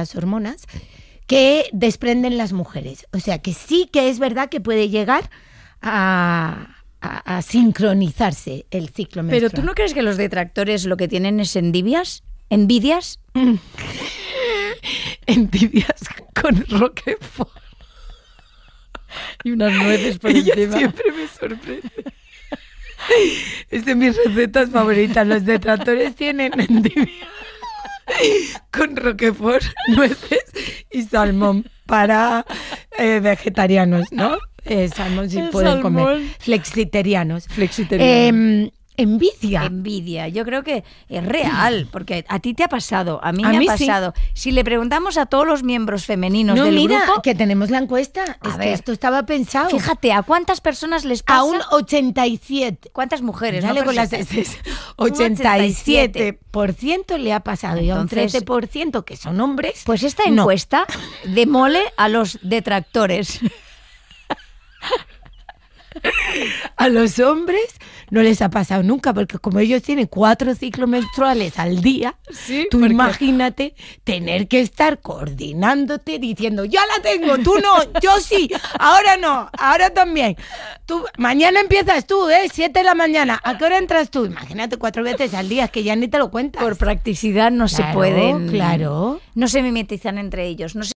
las hormonas que desprenden las mujeres. O sea que sí que es verdad que puede llegar a, sincronizarse el ciclo menstrual. Pero tú no crees que los detractores lo que tienen es envidias? ¿Envidias? Mm. envidias con Roquefort. y unas nueces por Ella siempre me sorprende. es de mis recetas favoritas. Los detractores tienen envidias roquefort, nueces y salmón para eh, vegetarianos, ¿no? Eh, salmón si pueden comer. Flexiterianos. Flexiterianos. Em, Envidia. Envidia. Yo creo que es real, porque a ti te ha pasado, a mí me ha pasado. Si le preguntamos a todos los miembros femeninos no, del que tenemos la encuesta. A ver, esto estaba pensado. Fíjate, ¿a cuántas personas les pasa? A un 87. ¿Cuántas mujeres? Dale con las 87%, le ha pasado y a un 13% que son hombres. Pues esta encuesta demole a los detractores. A los hombres no les ha pasado nunca, porque como ellos tienen cuatro ciclos menstruales al día, tú imagínate tener que estar coordinándote diciendo, ya la tengo, tú no, yo sí, ahora no, ahora también. Tú, mañana empiezas tú, ¿eh? Siete de la mañana, ¿a qué hora entras tú? Imagínate cuatro veces al día, que ya ni te lo cuentas. Por practicidad no se puede Claro. No se mimetizan entre ellos, no se